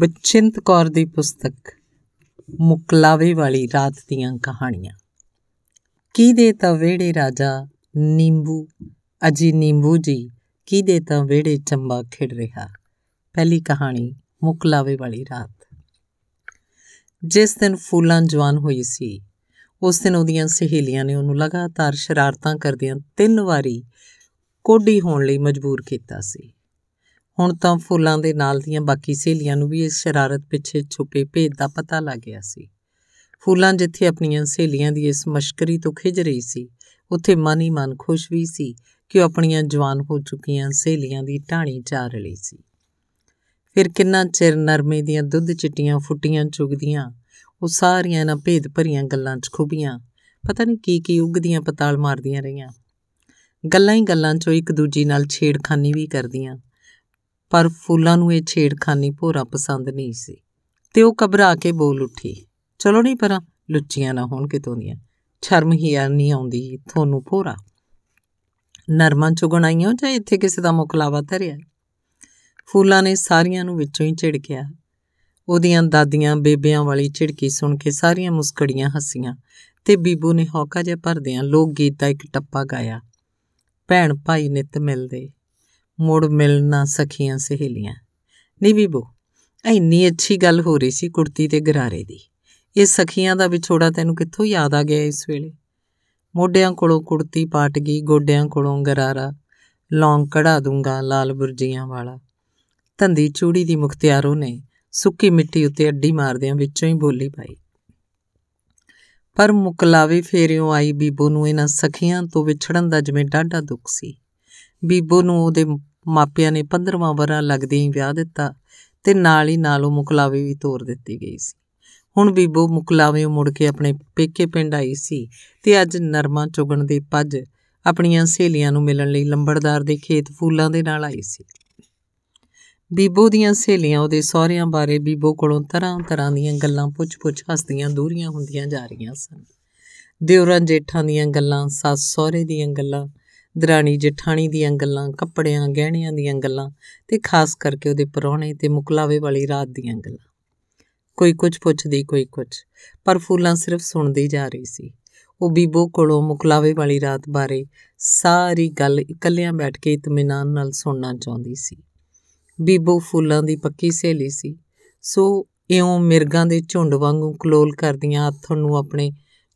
ਬਚਿੰਤ ਕੌਰ ਦੀ ਪੁਸਤਕ ਮੁਕਲਾਵੇ ਵਾਲੀ ਰਾਤ ਦੀਆਂ ਕਹਾਣੀਆਂ ਕੀ ਦੇ ਤਾਂ ਵੇੜੇ ਰਾਜਾ ਨਿੰਬੂ ਅਜੀ ਨਿੰਬੂ ਜੀ ਕੀ ਦੇ ਤਾਂ ਵੇੜੇ ਚੰਬਾ ਖਿੜ ਰਿਹਾ ਪਹਿਲੀ ਕਹਾਣੀ ਮੁਕਲਾਵੇ ਵਾਲੀ ਰਾਤ ਜਿਸ ਦਿਨ ਫੂਲਾਂ ਜਵਾਨ ਹੋਈ ਸੀ ਉਸ ਦਿਨ ਉਹਦੀਆਂ ਸਹੇਲੀਆਂ ਨੇ ਉਹਨੂੰ ਲਗਾਤਾਰ ਸ਼ਰਾਰਤਾਂ ਕਰਦਿਆਂ ਤਿੰਨ ਵਾਰੀ ਕੋਡੀ ਹੋਣ ਲਈ ਮਜਬੂਰ ਕੀਤਾ ਸੀ ਹੁਣ ਤਾਂ ਫੁੱਲਾਂ ਦੇ ਨਾਲ ਦੀਆਂ ਬਾਕੀ ਸਹੇਲੀਆਂ ਨੂੰ ਵੀ ਇਸ ਸ਼ਰਾਰਤ ਪਿੱਛੇ ਛੁਪੇ ਭੇਦ ਦਾ ਪਤਾ ਲੱਗ ਗਿਆ ਸੀ ਫੁੱਲਾਂ ਜਿੱਥੇ ਆਪਣੀਆਂ ਸਹੇਲੀਆਂ ਦੀ ਇਸ ਮਸ਼ਕਰੀ ਤੋਂ ਖਿਜ ਰਹੀ ਸੀ ਉੱਥੇ ਮਨ ਹੀ ਮਨ ਖੁਸ਼ ਵੀ ਸੀ ਕਿ ਉਹ ਆਪਣੀਆਂ ਜਵਾਨ ਹੋ ਚੁੱਕੀਆਂ ਸਹੇਲੀਆਂ ਦੀ ਢਾਣੀ ਚਾਰ ਰਹੀ ਸੀ ਫਿਰ ਕਿੰਨਾ ਚਿਰ ਨਰਮੇ ਦੀਆਂ ਦੁੱਧ ਚਿੱਟੀਆਂ ਫੁੱਟੀਆਂ ਚੁਗਦੀਆਂ ਉਹ ਸਾਰੀਆਂ ਨਾ ਭੇਦ ਭਰੀਆਂ ਗੱਲਾਂ 'ਚ ਖੁਬੀਆਂ ਪਤਾ ਨਹੀਂ ਕੀ ਕੀ ਉਗਦੀਆਂ ਪਤਾਲ ਮਾਰਦੀਆਂ ਰਹੀਆਂ ਗੱਲਾਂ ਹੀ ਗੱਲਾਂ 'ਚੋਂ ਇੱਕ ਦੂਜੀ ਨਾਲ ਛੇੜਖਾਨੀ ਵੀ ਕਰਦੀਆਂ ਪਰ ਫੁੱਲਾਂ ਨੂੰ ਇਹ ਛੇੜਖਾਨੀ ਭੋਰਾ ਪਸੰਦ ਨਹੀਂ ਸੀ ਤੇ ਉਹ ਘਬਰਾ ਕੇ ਬੋਲ ਉੱਠੀ ਚਲੋ ਨਹੀਂ ਪਰਾਂ ਲੁੱਚੀਆਂ ਨਾ ਹੋਣ ਕਿਤੋਂ ਦੀਆਂ ਸ਼ਰਮ ਹੀ ਆ ਨਹੀਂ ਆਉਂਦੀ ਤੁਹਾਨੂੰ ਭੋਰਾ ਨਰਮਾਂ ਚੁਗਣਾਈਆਂ ਜਾਂ ਇੱਥੇ ਕਿਸੇ ਦਾ ਮੁਕਲਾਵਾ ਧਰਿਆ ਫੁੱਲਾਂ ਨੇ ਸਾਰੀਆਂ ਨੂੰ ਵਿੱਚੋਂ ਹੀ ਝਿੜਕਿਆ ਉਹਦੀਆਂ ਦਾਦੀਆਂ ਬੇਬਿਆਂ ਵਾਲੀ ਝਿੜਕੀ ਸੁਣ ਕੇ ਸਾਰੀਆਂ ਮੁਸਕੜੀਆਂ ਹੱਸੀਆਂ ਤੇ ਬੀਬੂ ਨੇ ਹੌਕਾ ਜਿਹਾ ਭਰਦਿਆਂ ਲੋਕ ਗੀਤ ਦਾ ਇੱਕ ਟੱਪਾ ਗਾਇਆ ਭੈਣ ਭਾਈ ਨਿਤ ਮਿਲਦੇ ਮੁੜ ਮਿਲ ਨਾ ਸਖੀਆਂ ਸਹੇਲੀਆਂ ਨਹੀਂ ਬੀਬੋ ਐਨੀ ਅੱਛੀ ਗੱਲ ਹੋ ਰਹੀ ਸੀ ਕੁੜਤੀ ਤੇ ਗਰਾਰੇ ਦੀ ਇਹ ਸਖੀਆਂ ਦਾ ਵਿਛੋੜਾ ਤੈਨੂੰ ਕਿੱਥੋਂ ਯਾਦ ਆ ਗਿਆ ਇਸ ਵੇਲੇ ਮੋਢਿਆਂ ਕੋਲੋਂ ਕੁੜਤੀ ਪਾਟ ਗਈ ਗੋਡਿਆਂ ਕੋਲੋਂ ਗਰਾਰਾ ਲੌਂਗ ਕਢਾ ਦੂੰਗਾ ਲਾਲ ਬੁਰਜੀਆਂ ਵਾਲਾ ਧੰਦੀ ਚੂੜੀ ਦੀ ਮੁਖਤਿਆਰੋਂ ਨੇ ਸੁੱਕੀ ਮਿੱਟੀ ਉੱਤੇ ਅੱਡੀ ਮਾਰਦਿਆਂ ਵਿੱਚੋਂ ਹੀ ਬੋਲੀ ਪਾਈ ਪਰ ਮੁਕਲਾਵੇ ਫੇਰਿਓ ਆਈ ਬੀਬੋ ਨੂੰ ਇਹਨਾਂ ਸਖੀਆਂ ਤੋਂ ਵਿਛੜਨ ਦਾ ਜਿਵੇਂ ਡਾਢਾ ਦੁੱਖ ਸੀ ਬੀਬੋ ਨੂੰ ਉਹਦੇ ਮਾਪਿਆਂ ਨੇ 15ਵਾਂ ਵਰਾ ਲੱਗਦੇ ਹੀ ਵਿਆਹ ਦਿੱਤਾ ਤੇ ਨਾਲ ਹੀ ਨਾਲ ਉਹ ਮੁਕਲਾਵੇ ਵੀ ਤੋਰ ਦਿੱਤੀ ਗਈ ਸੀ ਹੁਣ ਬੀਬੋ ਮੁਕਲਾਵੇ ਮੁੜ ਕੇ ਆਪਣੇ ਪੇਕੇ ਪਿੰਡ ਆਈ ਸੀ ਤੇ ਅੱਜ ਨਰਮਾ ਚੁਗਣ ਦੇ ਪੱਜ ਆਪਣੀਆਂ ਸਹੇਲੀਆਂ ਨੂੰ ਮਿਲਣ ਲਈ ਲੰਬੜਦਾਰ ਦੇ ਖੇਤ ਫੁੱਲਾਂ ਦੇ ਨਾਲ ਆਈ ਸੀ ਬੀਬੋ ਦੀਆਂ ਸਹੇਲੀਆਂ ਉਹਦੇ ਸਹੁਰਿਆਂ ਬਾਰੇ ਬੀਬੋ ਕੋਲੋਂ ਤਰ੍ਹਾਂ-ਤਰ੍ਹਾਂ ਦੀਆਂ ਗੱਲਾਂ ਪੁੱਛ-ਪੁੱਛ ਹੱਸਦੀਆਂ ਦੂਰੀਆਂ ਹੁੰਦੀਆਂ ਜਾ ਰਹੀਆਂ ਸਨ ਦਿਉਰਾਂ ਜੇਠਾਂ ਦੀਆਂ ਗੱਲਾਂ ਸੱਸ ਸਹੁਰੇ ਦੀਆਂ ਗੱਲਾਂ ਦਰਾਣੀ ਜਠਾਣੀ ਦੀਆਂ ਗੱਲਾਂ ਕੱਪੜਿਆਂ ਗਹਿਣਿਆਂ ਦੀਆਂ ਗੱਲਾਂ ਤੇ ਖਾਸ ਕਰਕੇ ਉਹਦੇ ਪਰੌਣੇ ਤੇ ਮੁਕਲਾਵੇ ਵਾਲੀ ਰਾਤ ਦੀਆਂ ਗੱਲਾਂ ਕੋਈ ਕੁਝ ਪੁੱਛਦੀ ਕੋਈ ਕੁਝ ਪਰ ਫੂਲਾਂ ਸਿਰਫ ਸੁਣਦੀ ਜਾ ਰਹੀ ਸੀ ਉਹ ਬੀਬੋ ਕੋਲੋਂ ਮੁਕਲਾਵੇ ਵਾਲੀ ਰਾਤ ਬਾਰੇ ਸਾਰੀ ਗੱਲ ਇਕੱਲਿਆਂ ਬੈਠ ਕੇ ਇਤਮਾਨਾਨ ਨਾਲ ਸੁਣਨਾ ਚਾਹੁੰਦੀ ਸੀ ਬੀਬੋ ਫੁੱਲਾਂ ਦੀ ਪੱਕੀ ਸਹੇਲੀ ਸੀ ਸੋ ਇਉਂ ਮਿਰਗਾਂ ਦੇ ਝੁੰਡ ਵਾਂਗੂ ਕਲੋਲ ਕਰਦੀਆਂ ਆਥਣ ਨੂੰ ਆਪਣੇ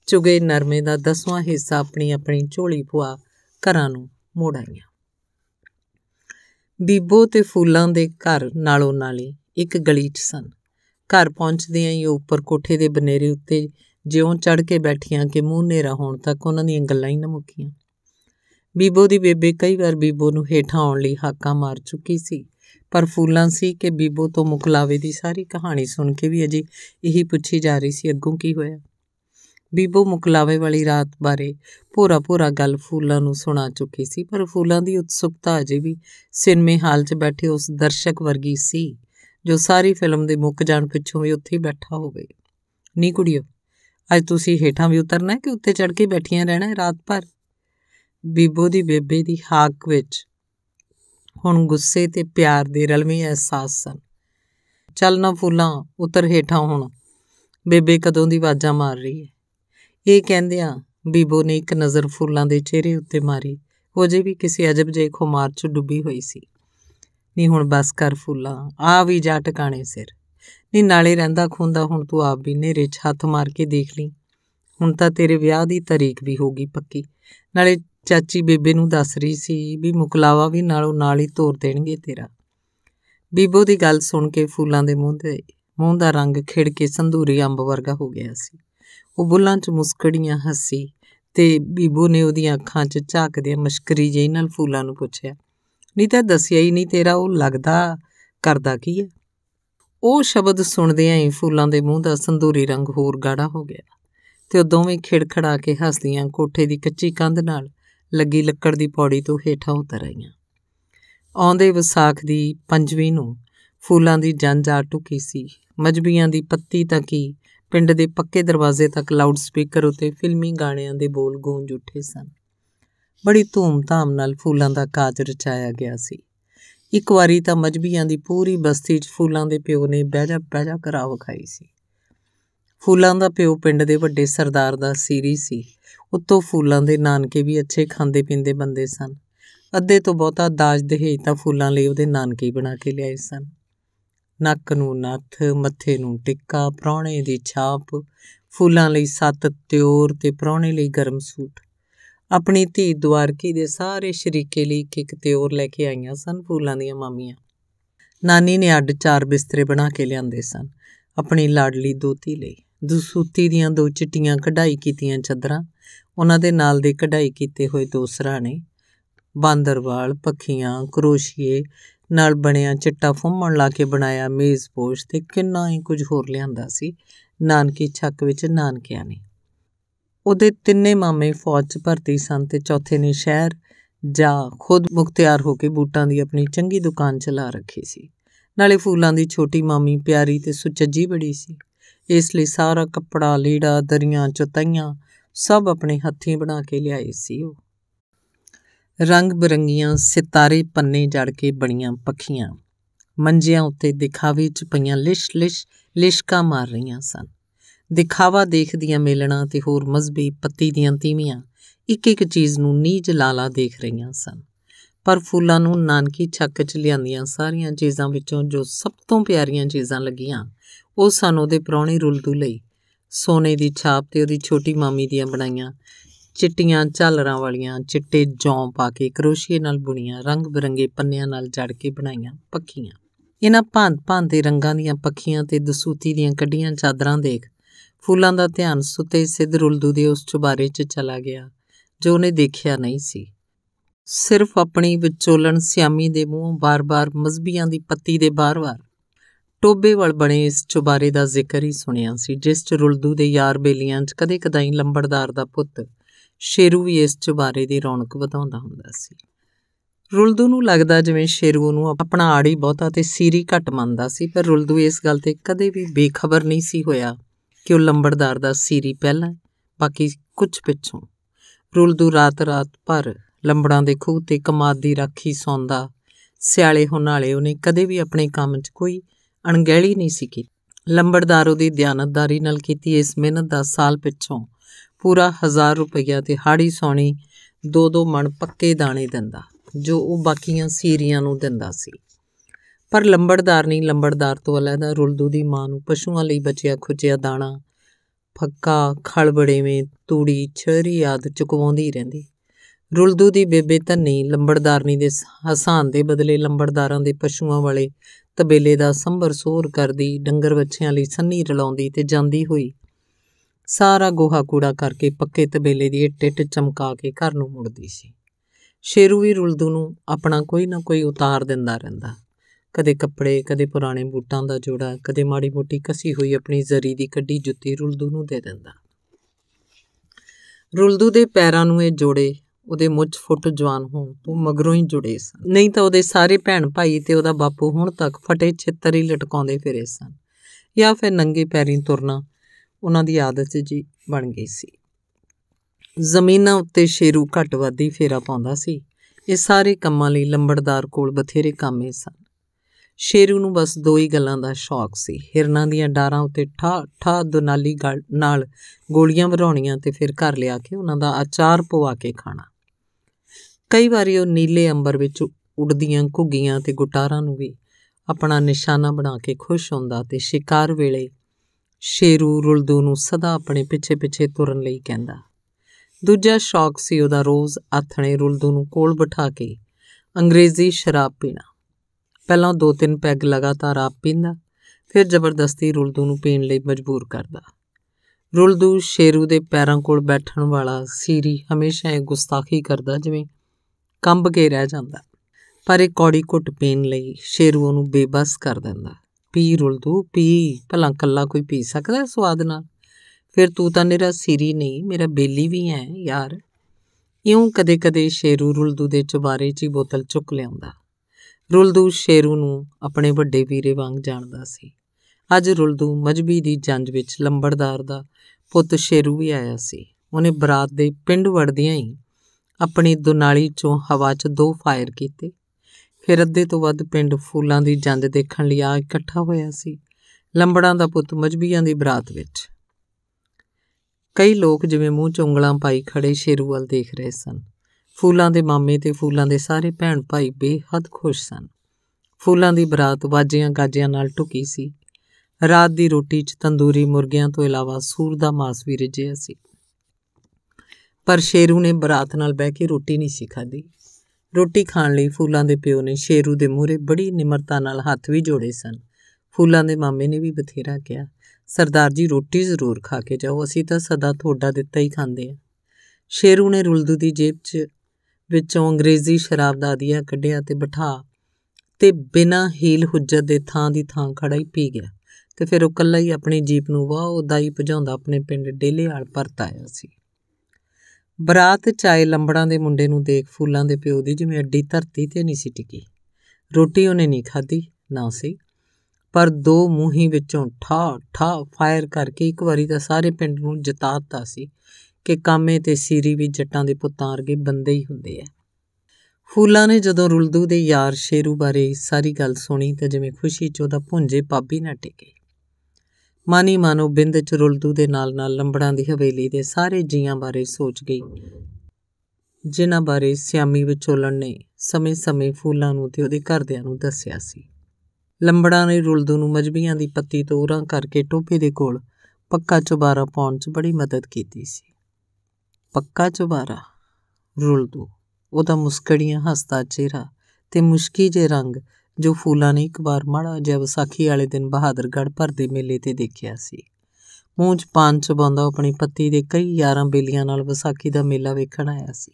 ਚੁਗੇ ਨਰਮੇ ਦਾ ਦਸਵਾਂ ਹਿੱਸਾ ਆਪਣੀ ਆਪਣੀ ਝੋਲੀ ਪਵਾ ਘਰਾਂ ਨੂੰ ਮੋੜ ਆਈਆਂ ਬੀਬੋ ਤੇ ਫੂਲਾਂ ਦੇ ਘਰ ਨਾਲੋਂ ਨਾਲੀ ਇੱਕ ਗਲੀ 'ਚ ਸਨ ਘਰ ਪਹੁੰਚਦਿਆਂ ਹੀ ਉੱਪਰ ਕੋਠੇ ਦੇ ਬਨੇਰੇ ਉੱਤੇ ਜਿਉਂ ਚੜ ਕੇ ਬੈਠੀਆਂ ਕਿ ਮੂੰਹ ਨੇਰਾ ਹੋਣ ਤੱਕ ਉਹਨਾਂ ਦੀਆਂ ਗੱਲਾਂ ਹੀ ਨਾ ਮੁੱਕੀਆਂ ਬੀਬੋ ਦੀ ਬੇਬੇ ਕਈ ਵਾਰ ਬੀਬੋ ਨੂੰ ਹੇਠਾਂ ਆਉਣ ਲਈ ਹਾਕਾਂ ਮਾਰ ਚੁੱਕੀ ਸੀ ਪਰ ਫੂਲਾਂ ਸੀ ਕਿ ਬੀਬੋ ਤੋਂ ਮੁਕਲਾਵੇ ਦੀ ਸਾਰੀ ਕਹਾਣੀ ਸੁਣ ਕੇ ਵੀ ਅਜੇ ਇਹੀ ਪੁੱਛੀ ਜਾ ਰਹੀ ਸੀ ਅੱਗੋਂ ਕੀ ਹੋਇਆ ਬੀਬੋ ਮੁਕਲਾਵੇ ਵਾਲੀ ਰਾਤ ਬਾਰੇ ਪੂਰਾ ਪੂਰਾ ਗੱਲ ਫੂਲਾਂ ਨੂੰ ਸੁਣਾ ਚੁੱਕੀ ਸੀ ਪਰ ਫੂਲਾਂ ਦੀ ਉਤਸੁਕਤਾ ਅਜੇ ਵੀ ਸਿਨਮੇ ਹਾਲ 'ਚ ਬੈਠੇ ਉਸ ਦਰਸ਼ਕ ਵਰਗੀ ਸੀ ਜੋ ਸਾਰੀ ਫਿਲਮ ਦੇ ਮੁੱਕ ਜਾਣ ਪਿੱਛੋਂ ਵੀ ਉੱਥੇ ਹੀ ਬੈਠਾ ਹੋਵੇ ਨੀ ਕੁੜੀਓ ਅੱਜ ਤੁਸੀਂ ਹੇਠਾਂ ਵੀ ਉਤਰਨਾ ਹੈ ਕਿ ਉੱਤੇ ਚੜ ਕੇ ਬੈਠੀਆਂ ਰਹਿਣਾ ਹੈ ਰਾਤ ਭਰ ਬੀਬੋ ਦੀ ਬੇਬੇ ਦੀ ਹਾਕ ਵਿੱਚ ਹੁਣ ਗੁੱਸੇ ਤੇ ਪਿਆਰ ਦੇ ਰਲਵੇਂ ਅਹਿਸਾਸ ਸਨ ਚੱਲ ਨਾ ਫੁੱਲਾਂ ਉਤਰ ਹੇਠਾਂ ਹੁਣ ਬੇਬੇ ਕਦੋਂ ਦੀ ਆਵਾਜ਼ਾਂ ਮਾਰ ਰਹੀ ਹੈ ਇਹ ਕਹਿੰਦਿਆਂ ਬੀਬੋ ਨੇ ਇੱਕ ਨਜ਼ਰ ਫੁੱਲਾਂ ਦੇ ਚਿਹਰੇ ਉੱਤੇ ਮਾਰੀ ਉਹ ਜੇ ਵੀ ਕਿਸੇ ਅਜਬ ਜੇ ਖੁਮਾਰ 'ਚ ਡੁੱਬੀ ਹੋਈ ਸੀ ਨਹੀਂ ਹੁਣ ਬਸ ਕਰ ਫੁੱਲਾਂ ਆ ਵੀ ਜਾ ਟਿਕਾਣੇ ਸਿਰ ਨਹੀਂ ਨਾਲੇ ਰਹਿੰਦਾ ਖੁੰਦਾ ਹੁਣ ਤੂੰ ਆਪ ਵੀ ਨੇਰੇ 'ਚ ਹੱਥ ਮਾਰ ਕੇ ਦੇਖ ਲਈ ਹੁਣ ਤਾਂ ਤੇਰੇ ਵਿਆਹ ਦੀ ਤਾਰੀਖ ਵੀ ਹੋ ਗਈ ਪੱਕੀ ਨਾਲੇ ਚਾਚੀ ਬੇਬੇ ਨੂੰ ਦੱਸ ਰਹੀ ਸੀ ਵੀ ਮੁਕਲਾਵਾ ਵੀ ਨਾਲੋਂ ਨਾਲ ਹੀ ਤੋਰ ਦੇਣਗੇ ਤੇਰਾ ਬੀਬੋ ਦੀ ਗੱਲ ਸੁਣ ਕੇ ਫੁੱਲਾਂ ਦੇ ਮੂੰਹ ਤੇ ਮੂੰਹ ਦਾ ਰੰਗ ਖਿੜ ਕੇ ਸੰਧੂਰੀ ਅੰਬ ਵਰਗਾ ਹੋ ਗਿਆ ਸੀ ਉਹ ਬੁੱਲਾਂ 'ਚ ਮੁਸਕੜੀਆਂ ਹੱਸੀ ਤੇ ਬੀਬੋ ਨੇ ਉਹਦੀਆਂ ਅੱਖਾਂ 'ਚ ਝਾਕਦਿਆਂ ਮਸ਼ਕਰੀ ਜਿਹੀ ਨਾਲ ਫੁੱਲਾਂ ਨੂੰ ਪੁੱਛਿਆ ਨਹੀਂ ਤਾਂ ਦੱਸਿਆ ਹੀ ਨਹੀਂ ਤੇਰਾ ਉਹ ਲੱਗਦਾ ਕਰਦਾ ਕੀ ਹੈ ਉਹ ਸ਼ਬਦ ਸੁਣਦਿਆਂ ਹੀ ਫੁੱਲਾਂ ਦੇ ਮੂੰਹ ਦਾ ਸੰਧੂਰੀ ਰੰਗ ਹੋਰ ਗਾੜਾ ਹੋ ਗਿਆ ਤੇ ਉਹ ਦੋਵੇਂ ਖਿੜਖੜਾ ਕੇ ਹੱਸਦੀਆਂ ਕੋਠੇ ਦੀ ਕੱਚੀ ਕੰਧ ਨਾਲ ਲੱਗੀ ਲੱਕੜ ਦੀ ਪੌੜੀ ਤੋਂ ਹੇਠਾਂ ਉਤਰ ਆਈਆਂ ਆਉਂਦੇ ਵਿਸਾਖ ਦੀ ਪੰਜਵੀਂ ਨੂੰ ਫੁੱਲਾਂ ਦੀ ਜੰਜਾ ਟੁਕੀ ਸੀ ਮਜਬੀਆਂ ਦੀ ਪੱਤੀ ਤਾਂ ਕੀ ਪਿੰਡ ਦੇ ਪੱਕੇ ਦਰਵਾਜ਼ੇ ਤੱਕ ਲਾਊਡ ਸਪੀਕਰ ਉਤੇ ਫਿਲਮੀ ਗਾਣਿਆਂ ਦੇ ਬੋਲ ਗੂੰਜ ਉੱਠੇ ਸਨ ਬੜੀ ਧੂਮ-ਧਾਮ ਨਾਲ ਫੁੱਲਾਂ ਦਾ ਕਾਜ ਰਚਾਇਆ ਗਿਆ ਸੀ ਇੱਕ ਵਾਰੀ ਤਾਂ ਮਜਬੀਆਂ ਦੀ ਪੂਰੀ ਬਸਤੀ 'ਚ ਫੁੱਲਾਂ ਦੇ ਪਿਓ ਨੇ ਬਹਿਜਾ ਬਹਿਜਾ ਕਰਾ ਵਿਖਾਈ ਸੀ ਫੁੱਲਾਂ ਦਾ ਪਿਓ ਪਿੰਡ ਦੇ ਵੱਡੇ ਸਰਦਾਰ ਦਾ ਸੀਰੀ ਸੀ ਉੱਤੋਂ ਫੁੱਲਾਂ ਦੇ ਨਾਨਕੇ ਵੀ ਅੱਛੇ ਖਾਂਦੇ ਪੀਂਦੇ ਬੰਦੇ ਸਨ ਅੱਧੇ ਤੋਂ ਬਹੁਤਾ ਦਾਜ ਦਹੇਜ ਤਾਂ ਫੁੱਲਾਂ ਲਈ ਉਹਦੇ ਨਾਨਕੇ ਹੀ ਬਣਾ ਕੇ ਲਿਆਏ ਸਨ ਨੱਕ ਨੂੰ ਨੱਥ ਮੱਥੇ ਨੂੰ ਟਿੱਕਾ ਪ੍ਰਾਣੇ ਦੀ ਛਾਪ ਫੁੱਲਾਂ ਲਈ ਸੱਤ ਤਿਉਰ ਤੇ ਪ੍ਰਾਣੇ ਲਈ ਗਰਮ ਸੂਟ ਆਪਣੀ ਧੀ ਦਵਾਰਕੀ ਦੇ ਸਾਰੇ ਸ਼ਰੀਕੇ ਲਈ ਇੱਕ ਇੱਕ ਤਿਉਰ ਲੈ ਕੇ ਆਈਆਂ ਸਨ ਫੁੱਲਾਂ ਦੀਆਂ ਮਾਮੀਆਂ ਨਾਨੀ ਨੇ ਅੱਡ ਚਾਰ ਬਿਸਤਰੇ ਬਣਾ ਕੇ ਲਿਆਂਦੇ ਸਨ ਆਪਣੀ ਲਾਡਲੀ ਦੋਤੀ ਲਈ ਦਸੂਤੀ ਦੀਆਂ ਦੋ ਚਿੱਟੀਆਂ ਕਢਾਈ ਕੀਤੀਆਂ ਚਦਰਾਂ ਉਹਨਾਂ ਦੇ ਨਾਲ ਦੇ ਕਢਾਈ ਕੀਤੇ ਹੋਏ ਦੋਸਰਾ ਨੇ ਬਾਂਦਰਵਾਲ ਪੱਖੀਆਂ ਕਰੋਸ਼ੀਏ ਨਾਲ ਬਣਿਆ ਚਿੱਟਾ ਫੁੰਮਣ ਲਾ ਕੇ ਬਣਾਇਆ ਮੇਜ਼-ਪੋਸ਼ ਤੇ ਕਿੰਨਾ ਹੀ ਕੁਝ ਹੋਰ ਲਿਆਂਦਾ ਸੀ ਨਾਨਕੀ ਛੱਕ ਵਿੱਚ ਨਾਨਕਿਆਂ ਨੇ ਉਹਦੇ ਤਿੰਨੇ ਮਾਮੇ ਫੌਜ 'ਚ ਭਰਤੀ ਸਨ ਤੇ ਚੌਥੇ ਨੇ ਸ਼ਹਿਰ ਜਾ ਖੁਦ ਮੁਖਤਿਆਰ ਹੋ ਕੇ ਬੂਟਾਂ ਦੀ ਆਪਣੀ ਚੰਗੀ ਦੁਕਾਨ ਚਲਾ ਰੱਖੀ ਸੀ ਨਾਲੇ ਫੂਲਾਂ ਦੀ ਛੋਟੀ ਮਾਮੀ ਪਿਆਰੀ ਤੇ ਸੁਚੱਜੀ ਬੜੀ ਸੀ ਇਸ ਲਈ ਸਾਰਾ ਕੱਪੜਾ ਲੀੜਾ ਦਰੀਆਂ ਚਤਈਆਂ ਸਭ ਆਪਣੇ ਹੱਥੀਂ ਬਣਾ ਕੇ ਲਿਆਈ ਸੀ ਉਹ ਰੰਗ ਬਰੰਗੀਆਂ ਸਿਤਾਰੇ ਪੰਨੇ ਜੜ ਕੇ ਬਣੀਆਂ ਪੱਖੀਆਂ ਮੰਜਿਆਂ ਉੱਤੇ ਦਿਖਾਵੇ 'ਚ ਪਈਆਂ ਲਿਸ਼ ਲਿਸ਼ ਲਿਸ਼ਕਾ ਮਾਰ ਰਹੀਆਂ ਸਨ ਦਿਖਾਵਾ ਦੇਖਦੀਆਂ ਮੇਲਣਾ ਤੇ ਹੋਰ ਮਜ਼ਬੀ ਪੱਤੀ ਦੀਆਂ ਤੀਵੀਆਂ ਇੱਕ ਇੱਕ ਚੀਜ਼ ਨੂੰ ਨੀਜ ਲਾਲਾ ਦੇਖ ਰਹੀਆਂ ਸਨ ਪਰ ਫੁੱਲਾਂ ਨੂੰ ਨਾਨਕੀ ਛੱਕ 'ਚ ਲਿਆਂਦੀਆਂ ਸਾਰੀਆਂ ਚੀਜ਼ਾਂ ਵਿੱਚੋਂ ਜੋ ਸਭ ਤੋਂ ਪਿਆਰੀਆਂ ਚੀਜ਼ਾਂ ਲੱਗੀਆਂ ਉਹ ਸਾਨੂੰ ਉਹਦੇ ਪ੍ਰਾਹੁਣੇ ਰੁਲਦੂ ਲਈ ਸੋਨੇ ਦੀ ਛਾਪ ਤੇ ਉਹਦੀ ਛੋਟੀ ਮਾਮੀ ਦੀਆਂ ਬਣਾਈਆਂ ਚਿੱਟੀਆਂ ਝਾਲਰਾਂ ਵਾਲੀਆਂ ਚਿੱਟੇ ਜੌਂ ਪਾ ਕੇ ਕਰੋਸ਼ੀਏ ਨਾਲ ਬੁਣੀਆਂ ਰੰਗ ਬਰੰਗੇ ਪੰਨਿਆਂ ਨਾਲ ਜੜ ਕੇ ਬਣਾਈਆਂ ਪੱਖੀਆਂ ਇਹਨਾਂ ਭਾਂਤ-ਭਾਂਤ ਦੇ ਰੰਗਾਂ ਦੀਆਂ ਪੱਖੀਆਂ ਤੇ ਦਸੂਤੀ ਦੀਆਂ ਕੱਢੀਆਂ ਚਾਦਰਾਂ ਦੇਖ ਫੁੱਲਾਂ ਦਾ ਧਿਆਨ ਸੁੱਤੇ ਸਿੱਧ ਰੁਲਦੂ ਦੇ ਉਸ ਚੁਬਾਰੇ 'ਚ ਚਲਾ ਗਿਆ ਜੋ ਉਹਨੇ ਦੇਖਿਆ ਨਹੀਂ ਸੀ ਸਿਰਫ ਆਪਣੀ ਵਿਚੋਲਣ ਸਿਆਮੀ ਦੇ ਮੂੰਹੋਂ ਬਾਰ-ਬਾਰ ਮਜ਼ਬੀਆਂ ਦੀ ਪੱਤੀ ਦੇ ਬਾਰ-ਬਾਰ ਟੋਬੇ ਵੱਲ ਬਣੇ ਇਸ ਚੁਬਾਰੇ ਦਾ ਜ਼ਿਕਰ ਹੀ ਸੁਣਿਆ ਸੀ ਜਿਸ 'ਚ ਰੁਲਦੂ ਦੇ ਯਾਰ ਬੇਲੀਆਂ 'ਚ ਕਦੇ-ਕਦਾਈ ਲੰਬੜਦਾਰ ਦਾ ਪੁੱਤ ਸ਼ੇਰੂ ਵੀ ਇਸ ਚੁਬਾਰੇ ਦੀ ਰੌਣਕ ਵਧਾਉਂਦਾ ਹੁੰਦਾ ਸੀ ਰੁਲਦੂ ਨੂੰ ਲੱਗਦਾ ਜਿਵੇਂ ਸ਼ੇਰੂ ਨੂੰ ਆਪਣਾ ਆੜੀ ਬਹੁਤਾ ਤੇ ਸੀਰੀ ਘਟ ਮੰਨਦਾ ਸੀ ਪਰ ਰੁਲਦੂ ਇਸ ਗੱਲ ਤੇ ਕਦੇ ਵੀ ਬੇਖਬਰ ਨਹੀਂ ਸੀ ਹੋਇਆ ਕਿ ਉਹ ਲੰਬੜਦਾਰ ਦਾ ਸੀਰੀ ਪਹਿਲਾਂ ਬਾਕੀ ਕੁਝ ਪਿੱਛੋਂ ਰੁਲਦੂ ਰਾਤ-ਰਾਤ ਭਰ ਲੰਬੜਾਂ ਦੇ ਖੂਹ ਤੇ ਕਮਾਦੀ ਰੱਖੀ ਰਾਖੀ ਸੌਂਦਾ ਸਿਆਲੇ ਹੁਨਾਲੇ ਉਹਨੇ ਕਦੇ ਵੀ ਆਪਣੇ ਕੰਮ 'ਚ ਕੋਈ ਅਣਗਹਿਲੀ ਨਹੀਂ ਸੀ ਕੀਤੀ ਲੰਬੜਦਾਰ ਉਹਦੀ ਦਿਆਨਤਦਾਰੀ ਨਾਲ ਕੀਤੀ ਇਸ ਮਿਹਨਤ ਦਾ ਸਾਲ ਪਿੱਛੋਂ ਪੂਰਾ 1000 ਰੁਪਇਆ ਤੇ ਹਾੜੀ ਸੌਣੀ ਦੋ ਦੋ ਮਣ ਪੱਕੇ ਦਾਣੇ ਦਿੰਦਾ ਜੋ ਉਹ ਬਾਕੀਆਂ ਸੀਰੀਆਂ ਨੂੰ ਦਿੰਦਾ ਸੀ ਪਰ ਲੰਬੜਦਾਰ ਨਹੀਂ ਲੰਬੜਦਾਰ ਤੋਂ ਅਲੱਗਾ ਰੁਲਦੂ ਦੀ ਮਾਂ ਨੂੰ ਪਸ਼ੂਆਂ ਲਈ ਬਚਿਆ ਖੁਚਿਆ ਦਾਣਾ ਫੱਕਾ ਖਲਬੜੇਵੇਂ ਤੂੜੀ ਛਰੀ ਆਦ ਚੁਕਵਾਉਂਦੀ ਰਹਿੰਦੀ ਰੁਲਦੂ ਦੀ ਬੇਬੇ ਧੰਨੀ ਲੰਬੜਦਾਰਨੀ ਦੇ ਹਸਾਨ ਦੇ ਬਦਲੇ ਲੰਬੜਦਾਰਾਂ ਦੇ ਪਸ਼ੂਆਂ ਵਾਲੇ ਤਬੇਲੇ ਦਾ ਸੰਭਰ ਸੋਰ ਕਰਦੀ ਡੰਗਰ ਵੱਛਿਆਂ ਲਈ ਸੰਨੀ ਰਲਾਉਂਦੀ ਤੇ ਜਾਂਦੀ ਹੋਈ ਸਾਰਾ ਗੋਹਾ ਕੂੜਾ ਕਰਕੇ ਪੱਕੇ ਤਬੇਲੇ ਦੀ ਟਿੱਟ ਚਮਕਾ ਕੇ ਘਰ ਨੂੰ ਮੁੜਦੀ ਸੀ ਸ਼ੇਰੂ ਵੀ ਰੁਲਦੂ ਨੂੰ ਆਪਣਾ ਕੋਈ ਨਾ ਕੋਈ ਉਤਾਰ ਦਿੰਦਾ ਰਹਿੰਦਾ ਕਦੇ ਕੱਪੜੇ ਕਦੇ ਪੁਰਾਣੇ ਬੂਟਾਂ ਦਾ ਜੋੜਾ ਕਦੇ ਮਾੜੀ ਮੋਟੀ ਕਸੀ ਹੋਈ ਆਪਣੀ ਜ਼ਰੀ ਦੀ ਕੱਢੀ ਜੁੱਤੀ ਰੁਲਦੂ ਨੂੰ ਦੇ ਦਿੰਦਾ ਰੁਲਦੂ ਦੇ ਪੈਰਾਂ ਨੂੰ ਇਹ ਜੋੜੇ ਉਹਦੇ ਮੁੱਛ ਫੁੱਟ ਜਵਾਨ ਹੋਣ ਤੋਂ ਮਗਰੋਂ ਹੀ ਜੁੜੇ ਸਨ ਨਹੀਂ ਤਾਂ ਉਹਦੇ ਸਾਰੇ ਭੈਣ ਭਾਈ ਤੇ ਉਹਦਾ ਬਾਪੂ ਹੁਣ ਤੱਕ ਫਟੇ ਛਿੱਤਰ ਹੀ ਲਟਕਾਉਂਦੇ ਫਿਰੇ ਸਨ ਜਾਂ ਫਿਰ ਨੰਗੇ ਪੈਰੀਂ ਤੁਰਨਾ ਉਹਨਾਂ ਦੀ ਆਦਤ ਜੀ ਬਣ ਗਈ ਸੀ ਜ਼ਮੀਨਾਂ ਉੱਤੇ ਸ਼ੇਰੂ ਘਟਵਾਦੀ ਫੇਰਾ ਪਾਉਂਦਾ ਸੀ ਇਹ ਸਾਰੇ ਕੰਮਾਂ ਲਈ ਲੰਬੜਦਾਰ ਕੋਲ ਬਥੇਰੇ ਕਾਮੇ ਸਨ ਸ਼ੇਰੂ ਨੂੰ ਬਸ ਦੋ ਹੀ ਗੱਲਾਂ ਦਾ ਸ਼ੌਕ ਸੀ ਹਿਰਨਾਂ ਦੀਆਂ ਡਾਰਾਂ ਉੱਤੇ ਠਾ ਠਾ ਦੁਨਾਲੀ ਨਾਲ ਗੋਲੀਆਂ ਵਰਾਉਣੀਆਂ ਤੇ ਫਿਰ ਘਰ ਲਿਆ ਕੇ ਉਹਨਾਂ ਦਾ ਆਚਾਰ ਪਵਾ ਕੇ ਖਾਣਾ ਕਈ ਵਾਰੀ ਉਹ ਨੀਲੇ ਅੰਬਰ ਵਿੱਚ ਉੱਡਦੀਆਂ ਘੁੱਗੀਆਂ ਤੇ ਗੁਟਾਰਾਂ ਨੂੰ ਵੀ ਆਪਣਾ ਨਿਸ਼ਾਨਾ ਬਣਾ ਕੇ ਖੁਸ਼ ਹੁੰਦਾ ਤੇ ਸ਼ਿਕਾਰ ਵੇਲੇ ਸ਼ੇਰੂ ਰੁਲਦੂ ਨੂੰ ਸਦਾ ਆਪਣੇ ਪਿੱਛੇ-ਪਿੱਛੇ ਤੁਰਨ ਲਈ ਕਹਿੰਦਾ ਦੂਜਾ ਸ਼ੌਕ ਸੀ ਉਹਦਾ ਰੋਜ਼ ਆਥਣੇ ਰੁਲਦੂ ਨੂੰ ਕੋਲ ਬਿਠਾ ਕੇ ਅੰਗਰੇਜ਼ੀ ਸ਼ਰਾਬ ਪੀਣਾ ਪਹਿਲਾਂ ਦੋ ਤਿੰਨ ਪੈਗ ਲਗਾਤਾਰ ਆਪ ਪੀਂਦਾ ਫਿਰ ਜ਼ਬਰਦਸਤੀ ਰੁਲਦੂ ਨੂੰ ਪੀਣ ਲਈ ਮਜਬੂਰ ਕਰਦਾ ਰੁਲਦੂ ਸ਼ੇਰੂ ਦੇ ਪੈਰਾਂ ਕੋਲ ਬੈਠਣ ਵਾਲਾ ਸੀਰੀ ਹਮੇਸ਼ਾ ਇਹ ਗੁਸਤਾਖੀ ਕਰਦਾ ਜਿਵੇਂ ਕੰਬ ਕੇ ਰਹਿ ਜਾਂਦਾ ਪਰ ਇਹ ਕੌੜੀ ਘੁੱਟ ਪੀਣ ਲਈ ਸ਼ੇਰੂ ਉਹਨੂੰ ਬੇਬਸ ਕਰ ਦਿੰਦਾ ਪੀ ਰੁਲਦੂ ਪੀ ਭਲਾ ਕੱਲਾ ਕੋਈ ਪੀ ਸਕਦਾ ਸਵਾਦ ਨਾਲ ਫਿਰ ਤੂੰ ਤਾਂ ਨਿਹਰਾ ਸਿਰੀ ਨਹੀਂ ਮੇਰਾ ਬੇਲੀ ਵੀ ਹੈ ਯਾਰ ਇਉਂ ਕਦੇ-ਕਦੇ ਸ਼ੇਰੂ ਰੁਲਦੂ ਦੇ ਚੁਬਾਰੇ 'ਚ ਬੋਤਲ ਚੁੱਕ ਲਿਆਉਂਦਾ ਰੁਲਦੂ ਸ਼ੇਰੂ ਨੂੰ ਆਪਣੇ ਵੱਡੇ ਵੀਰੇ ਵਾਂਗ ਜਾਣਦਾ ਸੀ ਅੱਜ ਰੁਲਦੂ ਮਜਬੀ ਦੀ ਜੰਜ ਵਿੱਚ ਲੰਬੜਦਾਰ ਦਾ ਪੁੱਤ ਸ਼ੇਰੂ ਵੀ ਆਇਆ ਸੀ ਉਹਨੇ ਬਰਾਤ ਦੇ ਪਿੰਡ ਵੜਦਿਆਂ ਹੀ ਆਪਣੀ ਦੁਨਾਲੀ 'ਚੋਂ ਹਵਾ 'ਚ ਦੋ ਫਾਇਰ ਕੀਤੇ ਫਿਰ ਅੱਧੇ ਤੋਂ ਵੱਧ ਪਿੰਡ ਫੂਲਾਂ ਦੀ ਜੰਦ ਦੇਖਣ ਲਈ ਆ ਇਕੱਠਾ ਹੋਇਆ ਸੀ ਲੰਬੜਾਂ ਦਾ ਪੁੱਤ ਮਜਬੀਆਂ ਦੀ ਬਰਾਤ ਵਿੱਚ ਕਈ ਲੋਕ ਜਿਵੇਂ ਮੂੰਹ 'ਚ ਉਂਗਲਾਂ ਪਾਈ ਖੜੇ ਸ਼ੇਰੂ ਵੱਲ ਦੇਖ ਰਹੇ ਸਨ ਫੂਲਾਂ ਦੇ ਮਾਮੇ ਤੇ ਫੂਲਾਂ ਦੇ ਸਾਰੇ ਭੈਣ ਭਾਈ ਬੇਹੱਦ ਖੁਸ਼ ਸਨ ਫੂਲਾਂ ਦੀ ਬਰਾਤ ਵਾਜਿਆਂ ਗਾਜਿਆਂ ਨਾਲ ਟੁਕੀ ਸੀ ਰਾਤ ਦੀ ਰੋਟੀ 'ਚ ਤੰਦੂਰੀ ਮੁਰਗਿਆਂ ਤੋਂ ਇਲਾਵਾ ਸੂਰ ਦਾ ਮਾਸ ਵੀ ਰਜਿਆ ਸੀ ਪਰ ਸ਼ੇਰੂ ਨੇ ਬਰਾਤ ਨਾਲ ਬਹਿ ਕੇ ਰੋਟੀ ਨਹੀਂ ਸਿਖਾਦੀ ਰੋਟੀ ਖਾਣ ਲਈ ਫੁੱਲਾਂ ਦੇ ਪਿਓ ਨੇ ਸ਼ੇਰੂ ਦੇ ਮੂਹਰੇ ਬੜੀ ਨਿਮਰਤਾ ਨਾਲ ਹੱਥ ਵੀ ਜੋੜੇ ਸਨ ਫੁੱਲਾਂ ਦੇ ਮਾਮੇ ਨੇ ਵੀ ਬਥੇਰਾ ਕਿਹਾ ਸਰਦਾਰ ਜੀ ਰੋਟੀ ਜ਼ਰੂਰ ਖਾ ਕੇ ਜਾਓ ਅਸੀਂ ਤਾਂ ਸਦਾ ਤੁਹਾਡਾ ਦਿੱਤਾ ਹੀ ਖਾਂਦੇ ਆ ਸ਼ੇਰੂ ਨੇ ਰੁਲਦੂ ਦੀ ਜੇਬ 'ਚ ਵਿੱਚੋਂ ਅੰਗਰੇਜ਼ੀ ਸ਼ਰਾਬ ਦਾ ਆਦੀਆ ਕੱਢਿਆ ਤੇ ਬਿਠਾ ਤੇ ਬਿਨਾਂ ਹੀਲ ਹੁੱਜਤ ਦੇ ਥਾਂ ਦੀ ਥਾਂ ਖੜਾ ਹੀ ਪੀ ਗਿਆ ਤੇ ਫਿਰ ਉਹ ਕੱਲਾ ਹੀ ਆਪਣੀ ਜੀਪ ਨੂੰ ਵਾਹ ਉਹ ਦਾਈ ਭਜਾਉਂਦਾ ਆਪਣੇ ਪਿੰਡ ਡੇਲੇ ਆਲ ਪਰਤ ਆਇਆ ਸੀ ਬਰਾਤ ਚਾਏ ਲੰਬੜਾਂ ਦੇ ਮੁੰਡੇ ਨੂੰ ਦੇਖ ਫੂਲਾਂ ਦੇ ਪਿਓ ਦੀ ਜਿਵੇਂ ਅੱਡੀ ਧਰਤੀ ਤੇ ਨਹੀਂ ਸੀ ਟਿਕੀ ਰੋਟੀ ਉਹਨੇ ਨਹੀਂ ਖਾਧੀ ਨਾ ਸੀ ਪਰ ਦੋ ਮੂੰਹੀ ਵਿੱਚੋਂ ਠਾ ਠਾ ਫਾਇਰ ਕਰਕੇ ਇੱਕ ਵਾਰੀ ਤਾਂ ਸਾਰੇ ਪਿੰਡ ਨੂੰ ਜਤਾਤਾ ਸੀ ਕਿ ਕਾਮੇ ਤੇ ਸੀਰੀ ਵੀ ਜੱਟਾਂ ਦੇ ਪੁੱਤਾਂ ਵਰਗੇ ਬੰਦੇ ਹੀ ਹੁੰਦੇ ਆ ਫੂਲਾਂ ਨੇ ਜਦੋਂ ਰੁਲਦੂ ਦੇ ਯਾਰ ਸ਼ੇਰੂ ਬਾਰੇ ਸਾਰੀ ਗੱਲ ਸੁਣੀ ਤਾਂ ਜਿਵੇਂ ਖੁਸ਼ੀ ਚ ਉਹਦਾ ਭੁੰਜੇ ਪਾਬੀ ਨਾ ਟਿਕੇ ਮਾਨੀ ਮਾਨੋ ਬਿੰਦ ਚ ਰੁਲਦੂ ਦੇ ਨਾਲ-ਨਾਲ ਲੰਬੜਾਂ ਦੀ ਹਵੇਲੀ ਦੇ ਸਾਰੇ ਜੀਆਂ ਬਾਰੇ ਸੋਚ ਗਈ ਜਿਨ੍ਹਾਂ ਬਾਰੇ ਸਿਆਮੀ ਵਿਚੋਲਣ ਨੇ ਸਮੇਂ-ਸਮੇਂ ਫੁੱਲਾਂ ਨੂੰ ਤੇ ਉਹਦੇ ਘਰਦਿਆਂ ਨੂੰ ਦੱਸਿਆ ਸੀ ਲੰਬੜਾਂ ਨੇ ਰੁਲਦੂ ਨੂੰ ਮਜਬੀਆਂ ਦੀ ਪੱਤੀ ਤੋਂ ਉਰਾਂ ਕਰਕੇ ਟੋਪੇ ਦੇ ਕੋਲ ਪੱਕਾ ਚੁਬਾਰਾ ਪਾਉਣ 'ਚ ਬੜੀ ਮਦਦ ਕੀਤੀ ਸੀ ਪੱਕਾ ਚੁਬਾਰਾ ਰੁਲਦੂ ਉਹਦਾ ਮੁਸਕੜੀਆਂ ਹੱਸਦਾ ਚਿਹਰਾ ਤੇ ਮੁਸ਼ਕੀ ਜੇ ਰੰਗ ਜੋ ਫੂਲਾਂ ਨੇ ਇੱਕ ਵਾਰ ਮਾੜਾ ਜਿਹਾ ਵਿਸਾਖੀ ਵਾਲੇ ਦਿਨ ਬਹਾਦਰਗੜ੍ਹ ਦੇ ਮੇਲੇ ਤੇ ਦੇਖਿਆ ਸੀ ਮੂੰਹ 'ਚ ਬੰਦਾ ਆਪਣੀ ਪਤੀ ਦੇ ਕਈ ਯਾਰਾਂ ਬੇਲੀਆਂ ਨਾਲ ਵਿਸਾਖੀ ਦਾ ਮੇਲਾ ਵੇਖਣ ਆਇਆ ਸੀ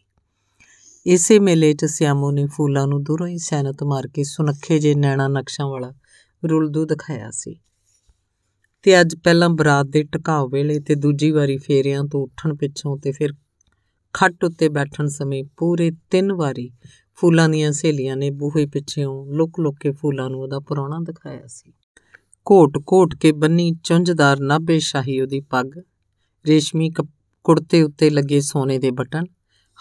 ਇਸੇ ਮੇਲੇ 'ਚ ਸਿਆਮੂ ਨੇ ਫੂਲਾਂ ਨੂੰ ਦੂਰੋਂ ਹੀ ਸੈਨਤ ਮਾਰ ਕੇ ਸੁਨੱਖੇ ਜੇ ਨੈਣਾ ਨਕਸ਼ਾਂ ਵਾਲਾ ਰੁਲਦੂ ਦਿਖਾਇਆ ਸੀ ਤੇ ਅੱਜ ਪਹਿਲਾਂ ਬਰਾਤ ਦੇ ਟਿਕਾਉ ਵੇਲੇ ਤੇ ਦੂਜੀ ਵਾਰੀ ਫੇਰਿਆਂ ਤੋਂ ਉੱਠਣ ਪਿੱਛੋਂ ਤੇ ਫਿਰ ਖੱਟ ਉੱਤੇ ਬੈਠਣ ਸਮੇਂ ਪੂਰੇ ਤਿੰਨ ਵਾਰੀ ਫੂਲਾਂ ਦੀਆਂ ਸਹੇਲੀਆਂ ਨੇ ਬੂਹੇ ਪਿੱਛੇੋਂ ਲੁਕ-ਲੁਕ ਕੇ ਫੂਲਾਂ ਨੂੰ ਉਹਦਾ ਪੁਰਾਣਾ ਦਿਖਾਇਆ ਸੀ ਕੋਟ-ਕੋਟ ਕੇ ਬੰਨੀ ਚੁੰਝਦਾਰ ਨਾਭੇ ਸ਼ਾਹੀ ਉਹਦੀ ਪੱਗ ਰੇਸ਼ਮੀ ਕੁੜਤੇ ਉੱਤੇ ਲੱਗੇ ਸੋਨੇ ਦੇ ਬਟਨ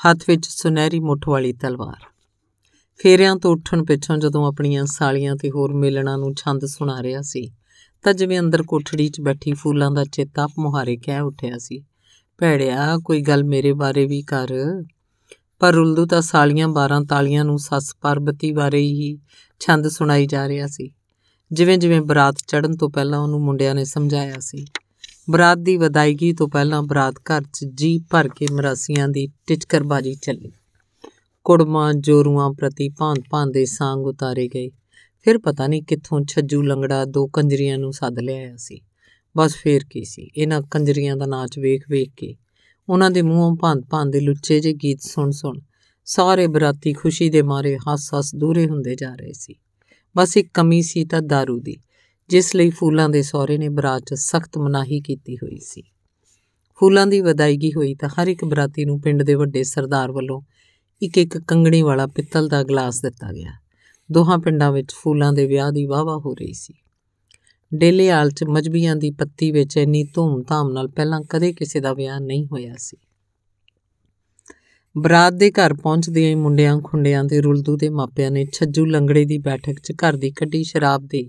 ਹੱਥ ਵਿੱਚ ਸੁਨਹਿਰੀ ਮੁੱਠ ਵਾਲੀ ਤਲਵਾਰ ਫੇਰਿਆਂ ਤੋਂ ਉੱਠਣ ਪਿੱਛੋਂ ਜਦੋਂ ਆਪਣੀਆਂ ਸਾਲੀਆਂ ਤੇ ਹੋਰ ਮੇਲਣਾ ਨੂੰ ਛੰਦ ਸੁਣਾ ਰਿਹਾ ਸੀ ਤਾਂ ਜਿਵੇਂ ਅੰਦਰ ਕੋਠੜੀ 'ਚ ਬੈਠੀ ਫੂਲਾਂ ਦਾ ਚੇਤਾ ਮੁਹਾਰੇ ਕਹਿ ਉੱਠਿਆ ਸੀ ਭੈੜਿਆ ਕੋਈ ਗੱਲ ਮੇਰੇ ਬਾਰੇ ਵੀ ਕਰ ਪਰ ਰੁਲਦੂ ਤਾਂ ਸਾਲੀਆਂ 12 ਤਾਲੀਆਂ ਨੂੰ ਸੱਸ ਪਰਬਤੀ ਬਾਰੇ ਹੀ ਛੰਦ ਸੁਣਾਈ ਜਾ ਰਿਹਾ ਸੀ ਜਿਵੇਂ ਜਿਵੇਂ ਬਰਾਤ ਚੜਨ ਤੋਂ ਪਹਿਲਾਂ ਉਹਨੂੰ ਮੁੰਡਿਆਂ ਨੇ ਸਮਝਾਇਆ ਸੀ ਬਰਾਤ ਦੀ ਵਧਾਈਗੀ ਤੋਂ ਪਹਿਲਾਂ ਬਰਾਤ ਘਰ 'ਚ ਜੀ ਭਰ ਕੇ ਮਰਾਸੀਆਂ ਦੀ ਟਿਚਕਰਬਾਜੀ ਚੱਲੀ ਕੁੜਮਾਂ ਜੋਰੂਆਂ ਪ੍ਰਤੀ ਭਾਂਤ ਭਾਂਦੇ ਦੇ ਉਤਾਰੇ ਗਏ ਫਿਰ ਪਤਾ ਨਹੀਂ ਕਿੱਥੋਂ ਛੱਜੂ ਲੰਗੜਾ ਦੋ ਕੰਜਰੀਆਂ ਨੂੰ ਸੱਦ ਲਿਆਇਆ ਸੀ ਬਸ ਫੇਰ ਕੀ ਸੀ ਇਹਨਾਂ ਕੰਜਰੀਆਂ ਦਾ ਨਾਚ ਵੇਖ-ਵੇਖ ਕੇ ਉਹਨਾਂ ਦੇ ਮੂੰਹੋਂ ਭਾਂਤ-ਭਾਂਤ ਦੇ ਲੁੱਚੇ ਜੇ ਗੀਤ ਸੁਣ-ਸੁਣ ਸਾਰੇ ਬਰਾਤੀ ਖੁਸ਼ੀ ਦੇ ਮਾਰੇ ਹੱਸ-ਹੱਸ ਦੂਰੇ ਹੁੰਦੇ ਜਾ ਰਹੇ ਸੀ ਬਸ ਇੱਕ ਕਮੀ ਸੀ ਤਾਂ दारू ਦੀ ਜਿਸ ਲਈ ਫੂਲਾਂ ਦੇ ਸਹੁਰੇ ਨੇ ਬਰਾਤ 'ਚ ਸਖਤ ਮਨਾਹੀ ਕੀਤੀ ਹੋਈ ਸੀ ਫੂਲਾਂ ਦੀ ਵਧਾਈਗੀ ਹੋਈ ਤਾਂ ਹਰ ਇੱਕ ਬਰਾਤੀ ਨੂੰ ਪਿੰਡ ਦੇ ਵੱਡੇ ਸਰਦਾਰ ਵੱਲੋਂ ਇੱਕ ਇੱਕ ਕੰਗਣੀ ਵਾਲਾ ਪਿੱਤਲ ਦਾ ਗਲਾਸ ਦਿੱਤਾ ਗਿਆ ਦੋਹਾਂ ਪਿੰਡਾਂ ਵਿੱਚ ਫੂਲਾਂ ਦੇ ਵਿਆਹ ਦੀ ਵਾਵਾ ਹੋ ਰਹੀ ਸੀ ਡੇਲੇਆਲ 'ਚ ਮਜਬੀਆਂ ਦੀ ਪੱਤੀ ਵਿੱਚ ਇੰਨੀ ਧੂਮ-ਧਾਮ ਨਾਲ ਪਹਿਲਾਂ ਕਦੇ ਕਿਸੇ ਦਾ ਵਿਆਹ ਨਹੀਂ ਹੋਇਆ ਸੀ ਬਰਾਤ ਦੇ ਘਰ ਪਹੁੰਚਦੇ ਹੀ ਮੁੰਡਿਆਂ ਖੁੰਡਿਆਂ ਦੇ ਰੁਲਦੂ ਦੇ ਮਾਪਿਆਂ ਨੇ ਛੱਜੂ ਲੰਗੜੇ ਦੀ ਬੈਠਕ 'ਚ ਘਰ ਦੀ ਕੱਢੀ ਸ਼ਰਾਬ ਦੇ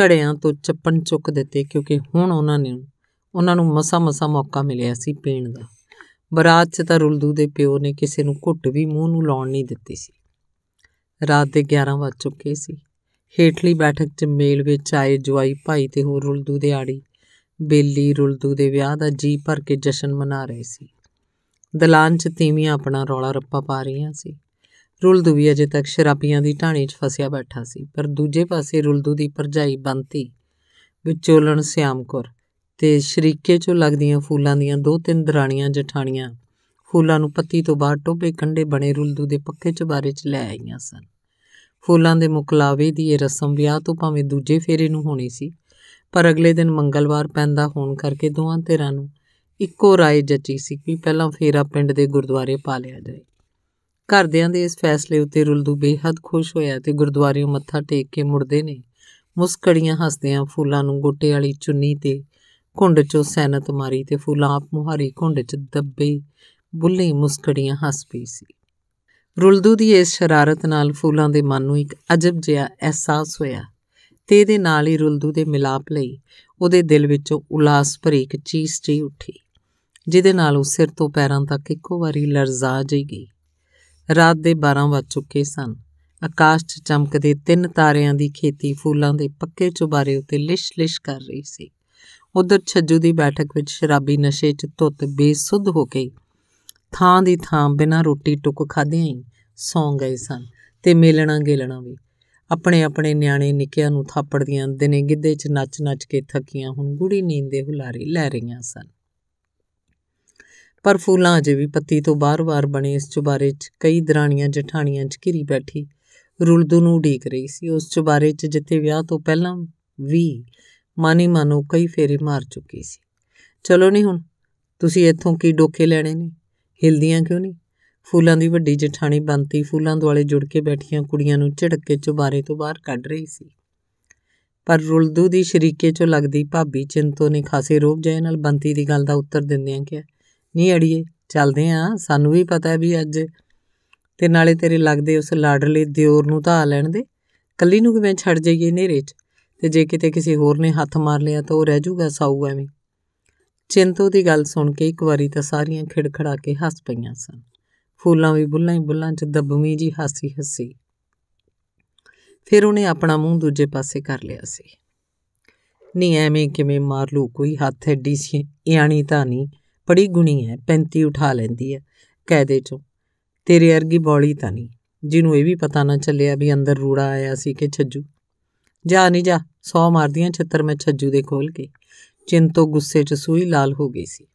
ਘੜਿਆਂ ਤੋਂ ਚੱਪਣ ਚੁੱਕ ਦਿੱਤੇ ਕਿਉਂਕਿ ਹੁਣ ਉਹਨਾਂ ਨੇ ਉਹਨਾਂ ਨੂੰ ਮਸਾ-ਮਸਾ ਮੌਕਾ ਮਿਲਿਆ ਸੀ ਪੀਣ ਦਾ ਬਰਾਤ 'ਚ ਤਾਂ ਰੁਲਦੂ ਦੇ ਪਿਓ ਨੇ ਕਿਸੇ ਨੂੰ ਘੁੱਟ ਵੀ ਮੂੰਹ ਨੂੰ ਲਾਉਣ ਨਹੀਂ ਦਿੱਤੀ ਸੀ ਰਾਤ ਦੇ 11 ਵਜ ਚੁੱਕੇ ਸੀ ਹੇਠਲੀ ਬੈਠਕ 'ਚ ਮੇਲ ਵਿੱਚ ਆਏ ਜਵਾਈ ਭਾਈ ਤੇ ਹੋਰ ਰੁਲਦੂ ਦੇ ਆੜੀ ਬੇਲੀ ਰੁਲਦੂ ਦੇ ਵਿਆਹ ਦਾ ਜੀ ਭਰ ਕੇ ਜਸ਼ਨ ਮਨਾ ਰਹੇ ਸੀ ਦਲਾਨ 'ਚ ਤੀਵੀਆਂ ਆਪਣਾ ਰੌਲਾ ਰੱਪਾ ਪਾ ਰਹੀਆਂ ਸੀ ਰੁਲਦੂ ਵੀ ਅਜੇ ਤੱਕ ਸ਼ਰਾਬੀਆਂ ਦੀ ਢਾਣੀ 'ਚ ਫਸਿਆ ਬੈਠਾ ਸੀ ਪਰ ਦੂਜੇ ਪਾਸੇ ਰੁਲਦੂ ਦੀ ਪਰਜਾਈ ਬੰਤੀ ਵਿਚੋਲਣ ਸਿਆਮਕੁਰ ਤੇ ਸ਼ਰੀਕੇ 'ਚੋਂ ਲੱਗਦੀਆਂ ਫੁੱਲਾਂ ਦੀਆਂ ਦੋ ਤਿੰਨ ਦਰਾਣੀਆਂ ਜਠਾਣੀਆਂ ਫੁੱਲਾਂ ਨੂੰ ਪੱਤੀ ਤੋਂ ਬਾਹਰ ਟੋਪੇ ਕੰਡੇ ਬਣੇ ਰੁਲਦੂ ਦੇ ਪੱਕੇ ਬਾਰੇ 'ਚ ਲੈ ਆਈਆਂ ਸਨ ਫੁੱਲਾਂ ਦੇ ਮੁਕਲਾਵੇ ਦੀ ਇਹ ਰਸਮ ਵਿਆਹ ਤੋਂ ਭਾਵੇਂ ਦੂਜੇ ਫੇਰੇ ਨੂੰ ਹੋਣੀ ਸੀ ਪਰ ਅਗਲੇ ਦਿਨ ਮੰਗਲਵਾਰ ਪੈਂਦਾ ਹੋਣ ਕਰਕੇ ਦੋਹਾਂ ਧਿਰਾਂ ਨੂੰ ਇੱਕੋ ਰਾਏ ਜੱਚੀ ਸੀ ਕਿ ਪਹਿਲਾਂ ਫੇਰਾ ਪਿੰਡ ਦੇ ਗੁਰਦੁਆਰੇ ਪਾ ਲਿਆ ਜਾਏ ਘਰਦਿਆਂ ਦੇ ਇਸ ਫੈਸਲੇ ਉੱਤੇ ਰੁਲਦੂ ਬੇहद ਖੁਸ਼ ਹੋਇਆ ਤੇ ਗੁਰਦੁਆਰੇ ਮੱਥਾ ਟੇਕ ਕੇ ਮੁੜਦੇ ਨੇ ਮੁਸਕੜੀਆਂ ਹੱਸਦਿਆਂ ਫੁੱਲਾਂ ਨੂੰ ਗੋਟੇ ਵਾਲੀ ਚੁੰਨੀ ਤੇ ਘੁੰਡ ਚੋਂ ਸੈਨਤ ਮਾਰੀ ਤੇ ਫੁੱਲਾਂ ਆਪ ਮੁਹਾਰੀ ਘੁੰਡ ਚ ਦੱਬੇ ਬੁੱਲੇ ਮੁਸਕੜੀਆਂ ਹੱਸ ਪਈ ਸੀ ਰੁਲਦੂ ਦੀ ਇਸ ਸ਼ਰਾਰਤ ਨਾਲ ਫੂਲਾਂ ਦੇ ਮਨ ਨੂੰ ਇੱਕ ਅਜਬ ਜਿਹਾ ਅਹਿਸਾਸ ਹੋਇਆ ਤੇ ਇਹਦੇ ਨਾਲ ਹੀ ਰੁਲਦੂ ਦੇ ਮਿਲਾਪ ਲਈ ਉਹਦੇ ਦਿਲ ਵਿੱਚੋਂ ਉਲਾਸ ਭਰੀ ਇੱਕ ਚੀਜ਼ ਜੀ ਉੱਠੀ ਜਿਹਦੇ ਨਾਲ ਉਹ ਸਿਰ ਤੋਂ ਪੈਰਾਂ ਤੱਕ ਇੱਕੋ ਵਾਰੀ ਲਰਜ਼ਾ ਜਾਈ ਗਈ ਰਾਤ ਦੇ 12 ਵੱਜ ਚੁੱਕੇ ਸਨ ਆਕਾਸ਼ 'ਚ ਚਮਕਦੇ ਤਿੰਨ ਤਾਰਿਆਂ ਦੀ ਖੇਤੀ ਫੂਲਾਂ ਦੇ ਪੱਕੇ ਚੁਬਾਰੇ ਉੱਤੇ ਲਿਸ਼-ਲਿਸ਼ ਕਰ ਰਹੀ ਸੀ ਉਧਰ ਛੱਜੂ ਦੀ ਬੈਠਕ ਵਿੱਚ ਸ਼ਰਾਬੀ ਨਸ਼ੇ 'ਚ ਧੁੱਤ ਬੇਸੁੱਧ ਹੋ ਗਈ ਥਾਂ ਦੀ ਥਾਂ ਬਿਨਾਂ ਰੋਟੀ ਟੁੱਕ ਖਾਦਿਆਂ ਹੀ ਸੌਂ ਗਏ ਸਨ ਤੇ ਮੇਲਣਾ ਗੇਲਣਾ ਵੀ ਆਪਣੇ ਆਪਣੇ ਨਿਆਣੇ ਨਿੱਕਿਆਂ ਨੂੰ ਥਾਪੜਦੀਆਂ ਦਿਨੇ ਗਿੱਧੇ 'ਚ ਨੱਚ-ਨੱਚ ਕੇ ਥੱਕੀਆਂ ਹੁਣ ਗੂੜੀ ਨੀਂਦ ਦੇ ਹੁਲਾਰੇ ਲੈ ਰਹੀਆਂ ਸਨ ਪਰ ਫੂਲਾਂ ਅਜੇ ਵੀ ਪੱਤੀ ਤੋਂ ਬਾਰ-ਬਾਰ ਬਣੇ ਇਸ ਚੁਬਾਰੇ 'ਚ ਕਈ ਦਰਾਣੀਆਂ ਜਠਾਣੀਆਂ 'ਚ ਘਿਰੀ ਬੈਠੀ ਰੁਲਦੂ ਨੂੰ ਢੀਕ ਰਹੀ ਸੀ ਉਸ ਚੁਬਾਰੇ 'ਚ ਜਿੱਥੇ ਵਿਆਹ ਤੋਂ ਪਹਿਲਾਂ ਵੀ ਮਾਨੀ ਮਾਨੋ ਕਈ ਫੇਰੇ ਮਾਰ ਚੁੱਕੀ ਸੀ ਚਲੋ ਨਹੀਂ ਹੁਣ ਤੁਸੀਂ ਇੱਥੋਂ ਕੀ ਡੋਕੇ ਲੈਣੇ ਨੇ ਹਿਲਦੀਆਂ ਕਿਉਂ ਨਹੀਂ ਫੁੱਲਾਂ ਦੀ ਵੱਡੀ ਜਠਾਣੀ ਬੰਤੀ ਫੁੱਲਾਂ ਦੁਆਲੇ ਜੁੜ ਕੇ ਬੈਠੀਆਂ ਕੁੜੀਆਂ ਨੂੰ ਝਿੜਕ ਕੇ ਚੁਬਾਰੇ ਤੋਂ ਬਾਹਰ ਕੱਢ ਰਹੀ ਸੀ ਪਰ ਰੁਲਦੂ ਦੀ ਸ਼ਰੀਕੇ ਚੋਂ ਲੱਗਦੀ ਭਾਬੀ ਚਿੰਤੋ ਨੇ ਖਾਸੇ ਰੋਗ ਜਏ ਨਾਲ ਬੰਤੀ ਦੀ ਗੱਲ ਦਾ ਉੱਤਰ ਦਿੰਦਿਆਂ ਕਿਹਾ ਨਹੀਂ ਅੜੀਏ ਚੱਲਦੇ ਆ ਸਾਨੂੰ ਵੀ ਪਤਾ ਹੈ ਵੀ ਅੱਜ ਤੇ ਨਾਲੇ ਤੇਰੇ ਲੱਗਦੇ ਉਸ ਲਾਡਲੇ ਦਿਓਰ ਨੂੰ ਧਾ ਲੈਣ ਦੇ ਕੱਲੀ ਨੂੰ ਕਿਵੇਂ ਛੱਡ ਜਾਈਏ ਨੇਰੇ 'ਚ ਤੇ ਜੇ ਕਿਤੇ ਕਿਸੇ ਹੋਰ ਨੇ ਹੱਥ ਮਾਰ ਲਿਆ ਤਾਂ ਉਹ ਰਹਿ ਜਾਊਗਾ ਸਾਊ ਐਵੇਂ ਚਿੰਤੂ ਦੀ ਗੱਲ ਸੁਣ ਕੇ ਇੱਕ ਵਾਰੀ ਤਾਂ ਸਾਰੀਆਂ ਖਿੜਖੜਾ ਕੇ ਹੱਸ ਪਈਆਂ ਸਨ ਫੂਲਾਂ ਵੀ ਬੁੱਲਾਂ ਹੀ ਬੁੱਲਾਂ 'ਚ ਦਬਵੀਂ ਜੀ ਹਾਸੀ ਹੱਸੀ ਫਿਰ ਉਹਨੇ ਆਪਣਾ ਮੂੰਹ ਦੂਜੇ ਪਾਸੇ ਕਰ ਲਿਆ ਸੀ ਨਹੀਂ ਐਵੇਂ ਕਿਵੇਂ ਮਾਰ ਲੂ ਕੋਈ ਹੱਥ ਐਡੀ ਸੀ ਇਆਣੀ ਤਾਂ ਨਹੀਂ ਬੜੀ ਗੁਣੀ ਹੈ 35 ਉਠਾ ਲੈਂਦੀ ਹੈ ਕਾਇਦੇ 'ਚੋਂ ਤੇਰੇ ਅਰਗੀ ਬੌਲੀ ਤਾਂ ਨਹੀਂ ਜਿਹਨੂੰ ਇਹ ਵੀ ਪਤਾ ਨਾ ਚੱਲਿਆ ਵੀ ਅੰਦਰ ਰੂੜਾ ਆਇਆ ਸੀ ਕਿ ਛੱਜੂ ਜਾ ਨਹੀਂ ਜਾ 100 ਮਾਰਦੀਆਂ ਛੱਤਰ ਮੈਂ ਛੱਜੂ ਦੇ ਖੋਲ ਕੇ ਚਿੰਤੋ ਗੁੱਸੇ 'ਚ ਸੂਈ ਲਾਲ ਹੋ ਗਈ ਸੀ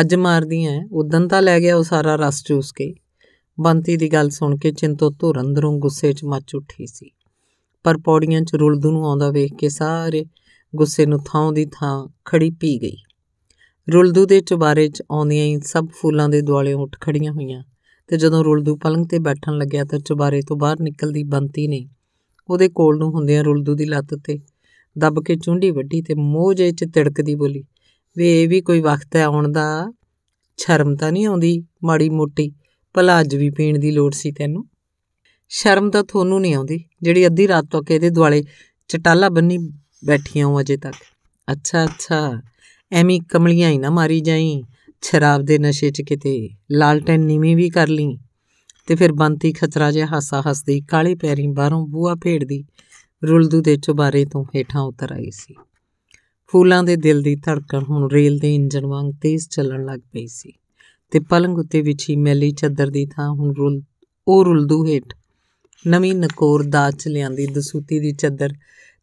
ਅੱਜ ਮਾਰਦੀ ਐ ਉਦੋਂ ਤਾਂ ਲੈ ਗਿਆ ਉਹ ਸਾਰਾ ਰਸ ਚੂਸ ਕੇ ਬੰਤੀ ਦੀ ਗੱਲ ਸੁਣ ਕੇ ਚਿੰਤੋ ਧੁਰ ਅੰਦਰੋਂ ਗੁੱਸੇ 'ਚ ਮੱਚ ਉੱਠੀ ਸੀ ਪਰ ਪੌੜੀਆਂ 'ਚ ਰੁਲਦੂ ਨੂੰ ਆਉਂਦਾ ਵੇਖ ਕੇ ਸਾਰੇ ਗੁੱਸੇ ਨੂੰ ਥਾਂ ਦੀ ਥਾਂ ਖੜੀ ਪੀ ਗਈ ਰੁਲਦੂ ਦੇ ਚੁਬਾਰੇ 'ਚ ਆਉਂਦੀਆਂ ਹੀ ਸਭ ਫੁੱਲਾਂ ਦੇ ਦੁਆਲੇ ਉੱਠ ਖੜੀਆਂ ਹੋਈਆਂ ਤੇ ਜਦੋਂ ਰੁਲਦੂ ਪਲੰਗ ਤੇ ਬੈਠਣ ਲੱਗਿਆ ਤਾਂ ਚੁਬਾਰੇ ਤੋਂ ਬਾਹਰ ਨਿਕਲਦੀ ਬੰਤੀ ਨੇ ਉਹਦੇ ਕੋਲ ਨੂੰ ਹੁੰਦਿਆਂ ਰੁਲਦੂ ਦੀ ਲੱਤ ਤੇ ਦੱਬ ਕੇ ਚੁੰਡੀ ਵੱਢੀ ਤੇ ਮੋਹ ਜੇ ਚ ਤਿੜਕਦੀ ਬੋਲੀ ਵੇ ਇਹ ਵੀ ਕੋਈ ਵਕਤ ਹੈ ਆਉਣ ਦਾ ਸ਼ਰਮ ਤਾਂ ਨਹੀਂ ਆਉਂਦੀ ਮਾੜੀ ਮੋਟੀ ਭਲਾ ਅੱਜ ਵੀ ਪੀਣ ਦੀ ਲੋੜ ਸੀ ਤੈਨੂੰ ਸ਼ਰਮ ਤਾਂ ਤੁਹਾਨੂੰ ਨਹੀਂ ਆਉਂਦੀ ਜਿਹੜੀ ਅੱਧੀ ਰਾਤ ਤੱਕ ਇਹਦੇ ਦੁਆਲੇ ਚਟਾਲਾ ਬੰਨੀ ਬੈਠੀਆਂ ਹਾਂ ਅਜੇ ਤੱਕ ਅੱਛਾ ਅੱਛਾ ਐਵੇਂ ਕਮਲੀਆਂ ਹੀ ਨਾ ਮਾਰੀ ਜਾਈ ਸ਼ਰਾਬ ਦੇ ਨਸ਼ੇ 'ਚ ਕਿਤੇ ਲਾਲਟੈਨ ਨੀਵੀਂ ਵੀ ਕਰ ਲਈ ਤੇ ਫਿਰ ਬੰਤੀ ਖਤਰਾ ਜਿਹਾ ਹਾਸਾ ਹੱਸਦੀ ਕਾਲੇ ਪੈਰੀਂ ਬਾਹਰੋਂ ਬੂਆ ਭੇੜਦੀ ਰੁਲਦੂ ਦੇ ਚੁਬਾਰੇ ਤੋਂ ਹੇਠਾਂ ਉਤਰ ਆਈ ਸੀ ਫੂਲਾਂ ਦੇ ਦਿਲ ਦੀ ਧੜਕਣ ਹੁਣ ਰੇਲ ਦੇ ਇੰਜਣ ਵਾਂਗ ਤੇਜ਼ ਚੱਲਣ ਲੱਗ ਪਈ ਸੀ ਤੇ ਪਲੰਗ ਉੱਤੇ ਵਿਛੀ ਮੈਲੀ ਚਾਦਰ ਦੀ ਥਾਂ ਹੁਣ ਰੁਲ ਉਹ ਰੁਲਦੂ ਹੇਠ ਨਵੀਂ ਨਕੋਰ ਦਾਚ ਲਿਆਂਦੀ ਦਸੂਤੀ ਦੀ ਚਾਦਰ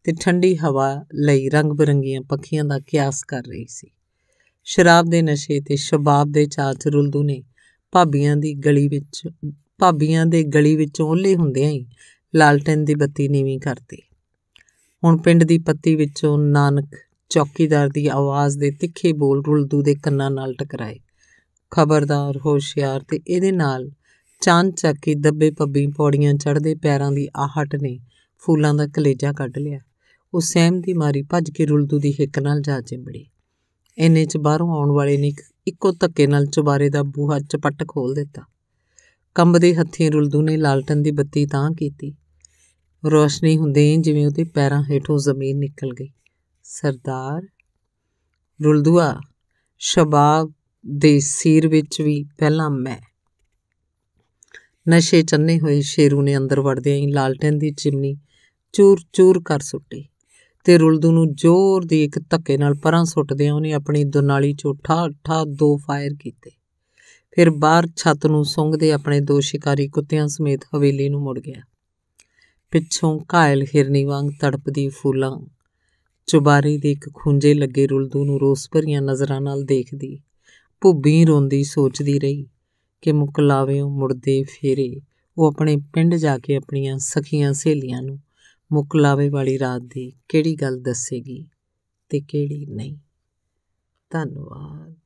ਤੇ ਠੰਡੀ ਹਵਾ ਲਈ ਰੰਗ ਬਰੰਗੀਆਂ ਪੱਖੀਆਂ ਦਾ ਕਿਆਸ ਕਰ ਰਹੀ ਸੀ ਸ਼ਰਾਬ ਦੇ ਨਸ਼ੇ ਤੇ ਸ਼ਬਾਬ ਦੇ ਚਾਚ ਰੁਲਦੂ ਨੇ ਭਾਬੀਆਂ ਦੀ ਗਲੀ ਵਿੱਚ ਭਾਬੀਆਂ ਦੇ ਗਲੀ ਵਿੱਚ ਓਲੇ ਹੁੰਦਿਆਂ ਆਂ ਲਾਲਟਨ ਦੀ ਬੱਤੀ ਨੀਵੀਂ ਕਰਤੀ ਹੁਣ ਪਿੰਡ ਦੀ ਪੱਤੀ ਵਿੱਚੋਂ ਨਾਨਕ ਚੌਕੀਦਾਰ ਦੀ ਆਵਾਜ਼ ਦੇ ਤਿੱਖੇ ਬੋਲ ਰੁਲਦੂ ਦੇ ਕੰਨਾਂ ਨਾਲ ਟਕਰਾਏ ਖਬਰਦਾਰ ਹੋਸ਼ਿਆਰ ਤੇ ਇਹਦੇ ਨਾਲ ਚਾਂਦ ਚੱਕੀ ਦੱਬੇ ਪੱਬੀ ਪੌੜੀਆਂ ਚੜਦੇ ਪੈਰਾਂ ਦੀ ਆਹਟ ਨੇ ਫੁੱਲਾਂ ਦਾ ਕਲੇਜਾ ਕੱਢ ਲਿਆ ਉਹ ਸਹਿਮ ਦੀ ਮਾਰੀ ਭੱਜ ਕੇ ਰੁਲਦੂ ਦੀ ਹਿੱਕ ਨਾਲ ਜਾ ਚਿੰਬੜੀ ਇੰਨੇ ਚ ਬਾਹਰੋਂ ਆਉਣ ਵਾਲੇ ਨੇ ਇੱਕੋ ਧੱਕੇ ਨਾਲ ਚੁਬਾਰੇ ਦਾ ਬੂਹਾ ਚਪੱਟ ਖੋਲ ਦਿੱਤਾ ਕੰਬਦੇ ਹੱਥੀਂ ਰੁਲਦੂ ਨੇ ਲਾਲਟਨ ਦੀ ਬੱਤੀ ਤਾਂ ਕੀਤੀ ਰੋਸ਼ਨੀ ਹੁੰਦੇ ਜਿਵੇਂ ਉਹਦੇ ਪੈਰਾਂ ਹੇਠੋਂ ਜ਼ਮੀਨ ਨਿਕਲ ਗਈ ਸਰਦਾਰ ਰੁਲਦੁਆ ਸ਼ਬਾਬ ਦੇ ਸੀਰ ਵਿੱਚ ਵੀ ਪਹਿਲਾਂ ਮੈਂ ਨਸ਼ੇ ਚੰਨੇ ਹੋਏ ਸ਼ੇਰੂ ਨੇ ਅੰਦਰ ਵੜਦਿਆਂ ਹੀ ਲਾਲਟਨ ਦੀ ਚਿਮਨੀ ਚੂਰ-ਚੂਰ ਕਰ ਸੁੱਟੀ ਤੇ ਰੁਲਦੂ ਨੂੰ ਜ਼ੋਰ ਦੀ ਇੱਕ ਧੱਕੇ ਨਾਲ ਪਰਾਂ ਸੁੱਟਦਿਆਂ ਉਹਨੇ ਆਪਣੀ ਦੁਨਾਲੀ ਚੋਂ ਠਾ-ਠਾ ਦੋ ਫਾਇਰ ਕੀਤੇ ਫਿਰ ਬਾਹਰ ਛੱਤ ਨੂੰ ਸੁੰਘਦੇ ਆਪਣੇ ਦੋ ਸ਼ਿਕਾਰੀ ਕੁੱਤਿਆਂ ਸਮੇਤ ਹਵੇਲੀ ਨੂੰ ਮੁੜ ਗਿਆ ਪਿੱਛੋਂ ਘਾਇਲ ਹਿਰਨੀ ਵਾਂਗ ਤੜਪਦੀ ਫੂਲਾਂ ਚੁਬਾਰੀ ਦੇ ਇੱਕ ਖੁੰਝੇ ਲੱਗੇ ਰੁਲਦੂ ਨੂੰ ਰੋਸ ਭਰੀਆਂ ਨਜ਼ਰਾਂ ਨਾਲ ਦੇਖਦੀ ਭੁੱਬੀ ਰੋਂਦੀ ਸੋਚਦੀ ਰਹੀ ਕਿ ਉਹ ਮੁਰਦੇ ਫੇਰੇ ਉਹ ਆਪਣੇ ਪਿੰਡ ਜਾ ਕੇ ਆਪਣੀਆਂ ਸਖੀਆਂ ਸਹੇਲੀਆਂ ਨੂੰ ਮੁਕਲਾਵੇ ਵਾਲੀ ਰਾਤ ਦੀ ਕਿਹੜੀ ਗੱਲ ਦੱਸੇਗੀ ਤੇ ਕਿਹੜੀ ਨਹੀਂ ਧੰਨਵਾਦ